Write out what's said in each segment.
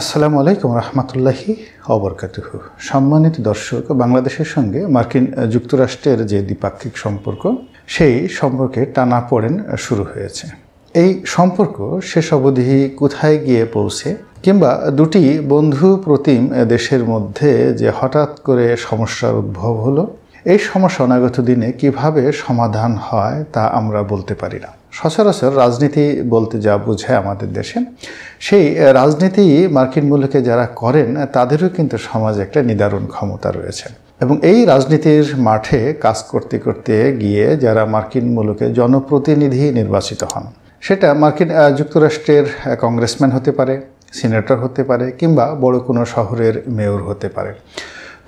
আসসালামু আলাইকুম রহমতুল্লাহি অবরকাতুহ সম্মানিত দর্শক বাংলাদেশের সঙ্গে মার্কিন যুক্তরাষ্ট্রের যে দ্বিপাক্ষিক সম্পর্ক সেই সম্পর্কে টানা পড়েন শুরু হয়েছে এই সম্পর্ক শেষ অবধি কোথায় গিয়ে পৌঁছে কিংবা দুটি বন্ধু প্রতিম দেশের মধ্যে যে হঠাৎ করে সমস্যার উদ্ভব হলো এই সমস্যা অনাগত দিনে কিভাবে সমাধান হয় তা আমরা বলতে পারি না সচরাচর রাজনীতি বলতে যা বোঝায় আমাদের দেশে সেই রাজনীতি মার্কিন মূল্যকে যারা করেন তাদেরও কিন্তু সমাজে একটা নিদারুণ ক্ষমতা রয়েছে এবং এই রাজনীতির মাঠে কাজ করতে করতে গিয়ে যারা মার্কিন মূলকে জনপ্রতিনিধি নির্বাচিত হন সেটা মার্কিন যুক্তরাষ্ট্রের কংগ্রেসম্যান হতে পারে সিনেটর হতে পারে কিংবা বড় কোনো শহরের মেয়র হতে পারে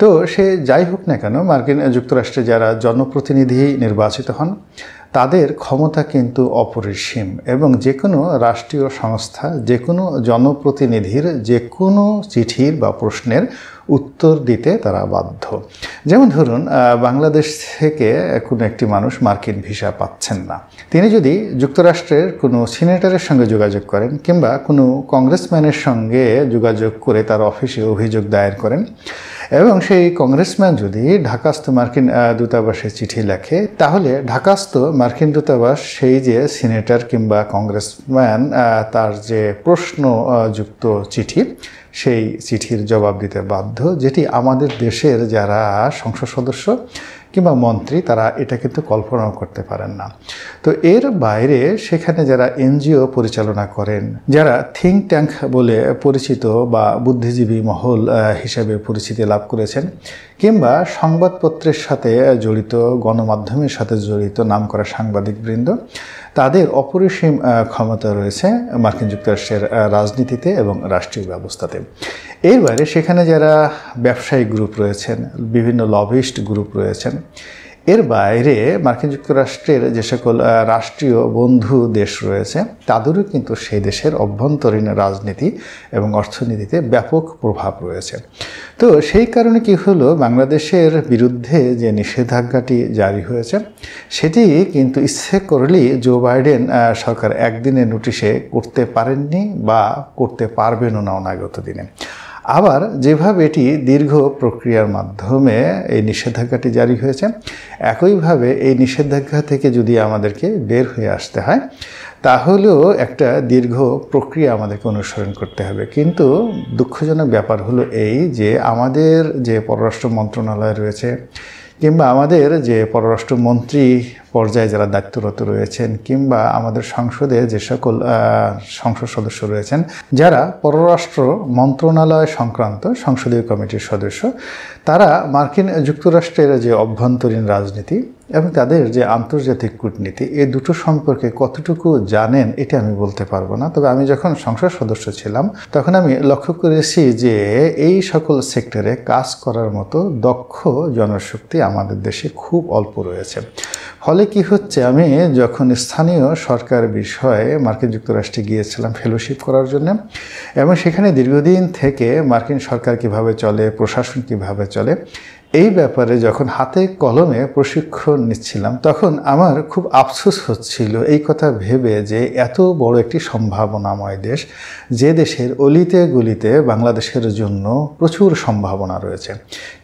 তো সে যাই হোক না কেন মার্কিন যুক্তরাষ্ট্রে যারা জনপ্রতিনিধি নির্বাচিত হন তাদের ক্ষমতা কিন্তু অপরিসীম এবং যে কোনো রাষ্ট্রীয় সংস্থা যে কোনো জনপ্রতিনিধির যে কোনো চিঠির বা প্রশ্নের উত্তর দিতে তারা বাধ্য যেমন ধরুন বাংলাদেশ থেকে কোনো একটি মানুষ মার্কিন ভিসা পাচ্ছেন না তিনি যদি যুক্তরাষ্ট্রের কোনো সিনেটরের সঙ্গে যোগাযোগ করেন কিংবা কোনো কংগ্রেসম্যানের সঙ্গে যোগাযোগ করে তার অফিসে অভিযোগ দায়ের করেন এবং সেই কংগ্রেসম্যান যদি ঢাকাস্থ মার্কিন দূতাবাসে চিঠি লেখে তাহলে ঢাকাস্থ মার্কিন দূতাবাস সেই যে সিনেটর কিংবা কংগ্রেসম্যান তার যে প্রশ্নযুক্ত চিঠি সেই চিঠির জবাব দিতে বাধ্য যেটি আমাদের দেশের যারা সংসদ সদস্য কিংবা মন্ত্রী তারা এটা কিন্তু কল্পনাও করতে পারেন না তো এর বাইরে সেখানে যারা এনজিও পরিচালনা করেন যারা থিঙ্ক ট্যাঙ্ক বলে পরিচিত বা বুদ্ধিজীবী মহল হিসেবে পরিচিতি লাভ করেছেন কিংবা সংবাদপত্রের সাথে জড়িত গণমাধ্যমের সাথে জড়িত নাম করা সাংবাদিকবৃন্দ তাদের অপরিসীম ক্ষমতা রয়েছে মার্কিন যুক্তরাষ্ট্রের রাজনীতিতে এবং রাষ্ট্রীয় ব্যবস্থাতে এরবারে সেখানে যারা ব্যবসায়ী গ্রুপ রয়েছেন বিভিন্ন লবিস্ট গ্রুপ রয়েছেন এর বাইরে মার্কিন যুক্তরাষ্ট্রের যে সকল রাষ্ট্রীয় বন্ধু দেশ রয়েছে তাদেরও কিন্তু সেই দেশের অভ্যন্তরীণ রাজনীতি এবং অর্থনীতিতে ব্যাপক প্রভাব রয়েছে তো সেই কারণে কি হলো বাংলাদেশের বিরুদ্ধে যে নিষেধাজ্ঞাটি জারি হয়েছে সেটি কিন্তু ইচ্ছে করলেই জো বাইডেন সরকার একদিনের নোটিশে করতে পারেননি বা করতে পারবেনও না অনাগত দিনে আবার যেভাবে এটি দীর্ঘ প্রক্রিয়ার মাধ্যমে এই নিষেধাজ্ঞাটি জারি হয়েছে একইভাবে এই নিষেধাজ্ঞা থেকে যদি আমাদেরকে বের হয়ে আসতে হয় তাহলেও একটা দীর্ঘ প্রক্রিয়া আমাদেরকে অনুসরণ করতে হবে কিন্তু দুঃখজনক ব্যাপার হলো এই যে আমাদের যে পররাষ্ট্র মন্ত্রণালয় রয়েছে কিংবা আমাদের যে পররাষ্ট্রমন্ত্রী পর্যায়ে যারা দায়িত্বরত রয়েছেন কিংবা আমাদের সংসদে যে সকল সংসদ সদস্য রয়েছেন যারা পররাষ্ট্র মন্ত্রণালয় সংক্রান্ত সংসদীয় কমিটির সদস্য তারা মার্কিন যুক্তরাষ্ট্রের যে অভ্যন্তরীণ রাজনীতি এবং তাদের যে আন্তর্জাতিক কূটনীতি এ দুটো সম্পর্কে কতটুকু জানেন এটা আমি বলতে পারবো না তবে আমি যখন সংসদ সদস্য ছিলাম তখন আমি লক্ষ্য করেছি যে এই সকল সেক্টরে কাজ করার মতো দক্ষ জনশক্তি আমাদের দেশে খুব অল্প রয়েছে ফলে কি হচ্ছে আমি যখন স্থানীয় সরকার বিষয়ে মার্কিন যুক্তরাষ্ট্রে গিয়েছিলাম ফেলোশিপ করার জন্য এবং সেখানে দীর্ঘদিন থেকে মার্কিন সরকার কিভাবে চলে প্রশাসন কিভাবে চলে এই ব্যাপারে যখন হাতে কলমে প্রশিক্ষণ নিচ্ছিলাম তখন আমার খুব আফসোস হচ্ছিল এই কথা ভেবে যে এত বড় একটি সম্ভাবনাময় দেশ যে দেশের অলিতে গলিতে বাংলাদেশের জন্য প্রচুর সম্ভাবনা রয়েছে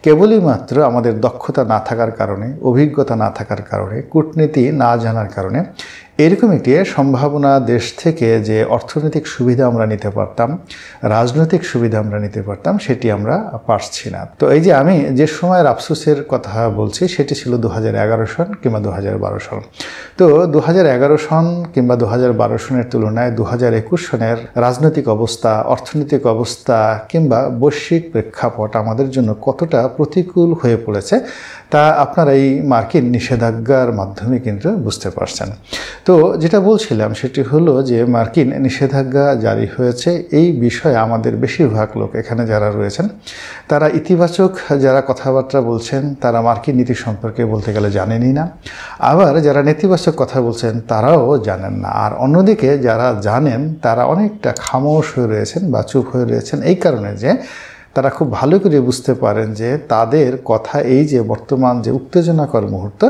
কেবলই মাত্র আমাদের দক্ষতা না থাকার কারণে অভিজ্ঞতা না থাকার কারণে কূটনীতি না জানার কারণে এরকম একটি সম্ভাবনা দেশ থেকে যে অর্থনৈতিক সুবিধা আমরা নিতে পারতাম রাজনৈতিক সুবিধা আমরা নিতে পারতাম সেটি আমরা পারছি না তো এই যে আমি যে সময়ের আফসোসের কথা বলছি সেটি ছিল দু সন কিংবা দু হাজার সন তো দু সন কিংবা দু হাজার সনের তুলনায় দু একুশ সনের রাজনৈতিক অবস্থা অর্থনৈতিক অবস্থা কিংবা বৈশ্বিক প্রেক্ষাপট আমাদের জন্য কতটা প্রতিকূল হয়ে পড়েছে তা আপনার এই মার্কিন নিষেধাজ্ঞার মাধ্যমে কিন্তু বুঝতে পারছেন তো যেটা বলছিলাম সেটি হলো যে মার্কিন নিষেধাজ্ঞা জারি হয়েছে এই বিষয়ে আমাদের বেশিরভাগ লোক এখানে যারা রয়েছেন তারা ইতিবাচক যারা কথাবার্তা বলছেন তারা মার্কিন নীতি সম্পর্কে বলতে গেলে জানেনই না আবার যারা নেতিবাচক কথা বলছেন তারাও জানেন না আর অন্যদিকে যারা জানেন তারা অনেকটা খামোশ হয়ে রয়েছেন বা চুপ হয়ে রয়েছেন এই কারণে যে তারা খুব ভালো করে বুঝতে পারেন যে তাদের কথা এই যে বর্তমান যে উত্তেজনাকর মুহূর্ত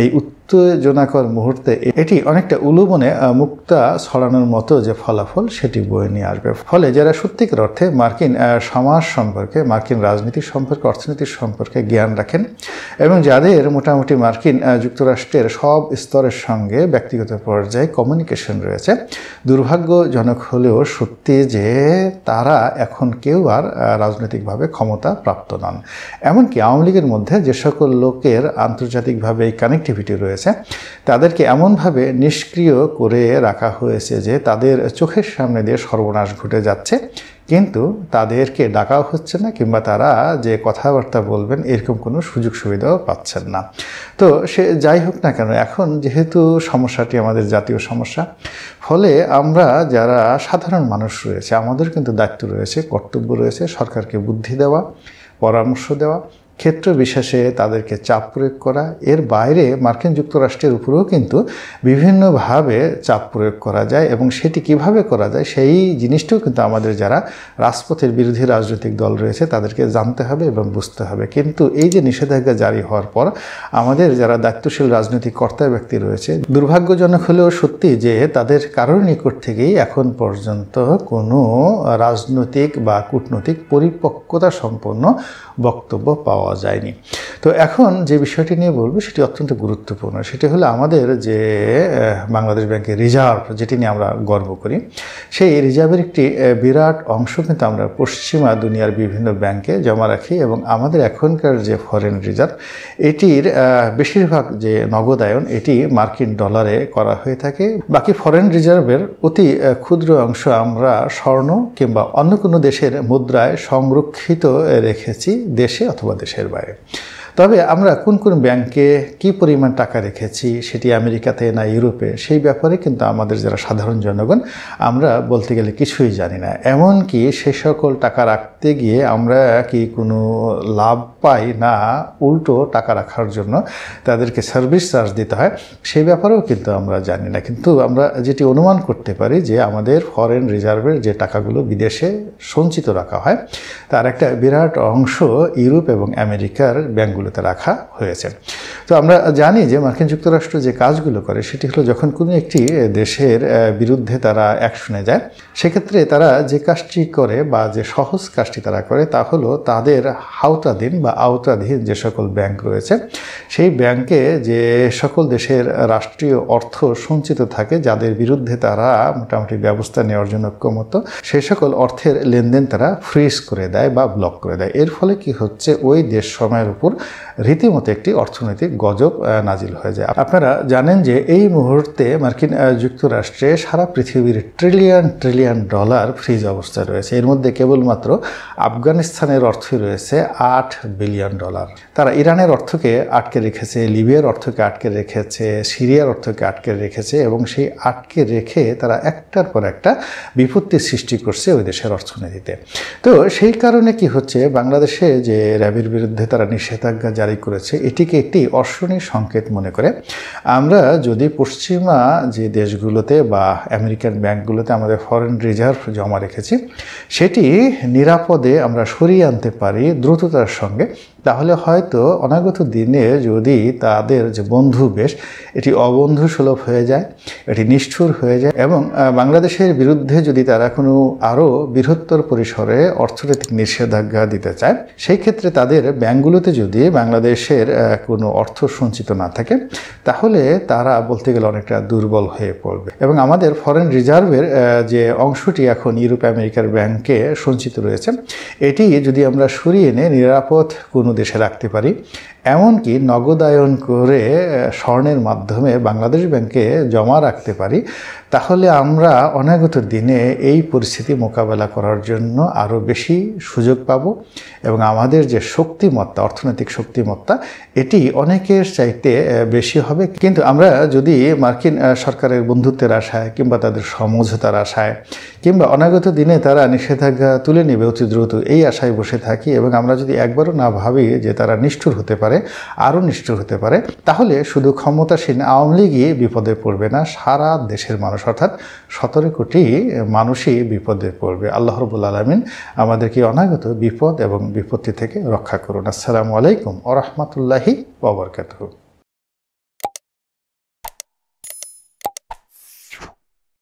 এই উত্তেজনাকর মুহূর্তে এটি অনেকটা উলুবনে মুক্তা ছড়ানোর মতো যে ফলাফল সেটি বয়ে নিয়ে আসবে ফলে যারা সত্যিকার অর্থে মার্কিন সমাজ সম্পর্কে মার্কিন রাজনীতি সম্পর্কে অর্থনীতির সম্পর্কে জ্ঞান রাখেন এবং যাদের মোটামুটি মার্কিন যুক্তরাষ্ট্রের সব স্তরের সঙ্গে ব্যক্তিগত পর্যায়ে কমিউনিকেশন রয়েছে দুর্ভাগ্যজনক হলেও সত্যি যে তারা এখন কেউ আর রাজনৈতিক আন্তর্জাতিকভাবে ক্ষমতা প্রাপ্ত নন এমনকি আওয়ামী লীগের মধ্যে যে সকল লোকের আন্তর্জাতিকভাবে এই কানেক্টিভিটি রয়েছে তাদেরকে এমনভাবে নিষ্ক্রিয় করে রাখা হয়েছে যে তাদের চোখের সামনে দিয়ে সর্বনাশ ঘটে যাচ্ছে কিন্তু তাদেরকে ডাকাও হচ্ছে না কিংবা তারা যে কথাবার্তা বলবেন এরকম কোনো সুযোগ সুবিধাও পাচ্ছেন না তো সে যাই হোক না কেন এখন যেহেতু সমস্যাটি আমাদের জাতীয় সমস্যা ফলে আমরা যারা সাধারণ মানুষ রয়েছে আমাদের কিন্তু দায়িত্ব রয়েছে কর্তব্য রয়েছে সরকারকে বুদ্ধি দেওয়া পরামর্শ দেওয়া ক্ষেত্র বিশেষে তাদেরকে চাপ প্রয়োগ করা এর বাইরে মার্কিন যুক্তরাষ্ট্রের উপরেও কিন্তু বিভিন্নভাবে চাপ প্রয়োগ করা যায় এবং সেটি কিভাবে করা যায় সেই জিনিসটিও কিন্তু আমাদের যারা রাজপথের বিরোধী রাজনৈতিক দল রয়েছে তাদেরকে জানতে হবে এবং বুঝতে হবে কিন্তু এই যে নিষেধাজ্ঞা জারি হওয়ার পর আমাদের যারা দায়িত্বশীল রাজনৈতিক কর্তা ব্যক্তি রয়েছে দুর্ভাগ্যজনক হলেও সত্যি যে তাদের কারোর নিকট থেকেই এখন পর্যন্ত কোনো রাজনৈতিক বা কূটনৈতিক পরিপক্কতা সম্পন্ন বক্তব্য পাওয়া পাওয়া যায়নি তো এখন যে বিষয়টি নিয়ে বলবো সেটি অত্যন্ত গুরুত্বপূর্ণ সেটি হলো আমাদের যে বাংলাদেশ ব্যাংকের রিজার্ভ যেটি নিয়ে আমরা গর্ব করি সেই রিজার্ভের একটি বিরাট অংশ কিন্তু আমরা পশ্চিমা দুনিয়ার বিভিন্ন ব্যাংকে জমা রাখি এবং আমাদের এখনকার যে ফরেন রিজার্ভ এটির বেশিরভাগ যে নগদায়ন এটি মার্কিন ডলারে করা হয়ে থাকে বাকি ফরেন রিজার্ভের অতি ক্ষুদ্র অংশ আমরা স্বর্ণ কিংবা অন্য কোনো দেশের মুদ্রায় সংরক্ষিত রেখেছি দেশে অথবা দেশে शेयर बाय তবে আমরা কোন কোন ব্যাংকে কি পরিমাণ টাকা রেখেছি সেটি আমেরিকাতে না ইউরোপে সেই ব্যাপারে কিন্তু আমাদের যারা সাধারণ জনগণ আমরা বলতে গেলে কিছুই জানি না এমনকি সে সকল টাকা রাখতে গিয়ে আমরা কি কোনো লাভ পাই না উল্টো টাকা রাখার জন্য তাদেরকে সার্ভিস চার্জ দিতে হয় সেই ব্যাপারেও কিন্তু আমরা জানি না কিন্তু আমরা যেটি অনুমান করতে পারি যে আমাদের ফরেন রিজার্ভের যে টাকাগুলো বিদেশে সঞ্চিত রাখা হয় তার একটা বিরাট অংশ ইউরোপ এবং আমেরিকার ব্যাঙ্কগুলো জায়গাগুলোতে রাখা হয়েছে তো আমরা জানি যে মার্কিন যুক্তরাষ্ট্র যে কাজগুলো করে সেটি হলো যখন কোনো একটি দেশের বিরুদ্ধে তারা অ্যাকশনে যায় সেক্ষেত্রে তারা যে কাজটি করে বা যে সহজ কাজটি তারা করে তা হলো তাদের হাওতাধীন বা আওতাধীন যে সকল ব্যাংক রয়েছে সেই ব্যাংকে যে সকল দেশের রাষ্ট্রীয় অর্থ সঞ্চিত থাকে যাদের বিরুদ্ধে তারা মোটামুটি ব্যবস্থা নেওয়ার জন্য ঐক্যমত সেই সকল অর্থের লেনদেন তারা ফ্রিজ করে দেয় বা ব্লক করে দেয় এর ফলে কি হচ্ছে ওই দেশ সময়ের উপর রীতিমতো একটি অর্থনৈতিক গজব নাজিল হয়ে যায় আপনারা জানেন যে এই মুহূর্তে মার্কিন যুক্তরাষ্ট্রে সারা পৃথিবীর ট্রিলিয়ন ট্রিলিয়ন ডলার ফ্রিজ অবস্থায় রয়েছে এর মধ্যে কেবলমাত্র আফগানিস্তানের অর্থই রয়েছে আট বিলিয়ন ডলার তারা ইরানের অর্থকে আটকে রেখেছে লিবিয়ার অর্থকে আটকে রেখেছে সিরিয়ার অর্থকে আটকে রেখেছে এবং সেই আটকে রেখে তারা একটার পর একটা বিপত্তির সৃষ্টি করছে ওই দেশের অর্থনীতিতে তো সেই কারণে কি হচ্ছে বাংলাদেশে যে র্যাবের বিরুদ্ধে তারা নিষেধাজ্ঞা নিষেধাজ্ঞা জারি করেছে এটিকে একটি অশ্বনী সংকেত মনে করে আমরা যদি পশ্চিমা যে দেশগুলোতে বা আমেরিকান ব্যাংকগুলোতে আমাদের ফরেন রিজার্ভ জমা রেখেছি সেটি নিরাপদে আমরা সরিয়ে আনতে পারি দ্রুততার সঙ্গে তাহলে হয়তো অনাগত দিনে যদি তাদের যে বন্ধু বেশ এটি অবন্ধু সুলভ হয়ে যায় এটি নিষ্ঠুর হয়ে যায় এবং বাংলাদেশের বিরুদ্ধে যদি তারা কোনো আরও বৃহত্তর পরিসরে অর্থনৈতিক নিষেধাজ্ঞা দিতে চায় সেই ক্ষেত্রে তাদের ব্যাংকগুলোতে যদি বাংলাদেশের কোনো অর্থ সঞ্চিত না থাকে তাহলে তারা বলতে গেলে অনেকটা দুর্বল হয়ে পড়বে এবং আমাদের ফরেন রিজার্ভের যে অংশটি এখন ইউরোপ আমেরিকার ব্যাংকে সঞ্চিত রয়েছে এটি যদি আমরা সরিয়ে এনে নিরাপদ কোনো দেশে রাখতে পারি এমনকি নগদায়ন করে স্বর্ণের মাধ্যমে বাংলাদেশ ব্যাংকে জমা রাখতে পারি তাহলে আমরা অনাগত দিনে এই পরিস্থিতি মোকাবেলা করার জন্য আরও বেশি সুযোগ পাব এবং আমাদের যে শক্তিমত্তা অর্থনৈতিক শক্তিমত্তা এটি অনেকের চাইতে বেশি হবে কিন্তু আমরা যদি মার্কিন সরকারের বন্ধুত্বের আশায় কিংবা তাদের সমঝোতার আশায় কিংবা অনাগত দিনে তারা নিষেধাজ্ঞা তুলে নেবে অতি দ্রুত এই আশায় বসে থাকি এবং আমরা যদি একবারও না ভাবি যে তারা নিষ্ঠুর হতে পারে আরও নিষ্ঠুর হতে পারে তাহলে শুধু ক্ষমতাসীন আওয়ামী লীগই বিপদে পড়বে না সারা দেশের মানুষ অর্থাৎ সতেরো কোটি মানুষই বিপদে পড়বে আল্লাহ রবুল আলমিন আমাদেরকে অনাগত বিপদ এবং বিপত্তি থেকে রক্ষা করুন আসসালামু আলাইকুম ও রহমতুল্লাহি ওবরকাতহ